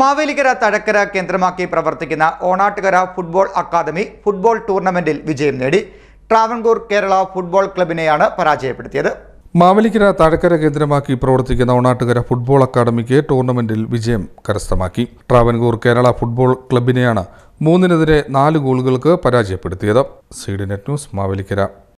മാവേലിക്കര തഴക്കര കേന്ദ്രമാക്കി പ്രവർത്തിക്കുന്ന Onattukara football academy football ടൂർണമെന്റിൽ വിജയം നേടി ട്രാവൻകൂർ കേരള ഫുട്ബോൾ ക്ലബിനെയാണ് പരാജയപ്പെടുത്തിയത് മാവേലിക്കര തഴക്കര കേന്ദ്രമാക്കി പ്രവർത്തിക്കുന്ന ഓണാട്ടുകര ഫുട്ബോൾ അക്കാദമിക്ക് ടൂർണമെന്റിൽ വിജയം കരസ്ഥമാക്കി ട്രാവൻകൂർ കേരള ഫുട്ബോൾ ക്ലബിനെയാണ് മൂന്നിനെതിരെ നാല് ഗോളുകൾക്ക് പരാജയപ്പെടുത്തിയത് സീഡ് നെറ്റ് ന്യൂസ് മാവേലിക്കര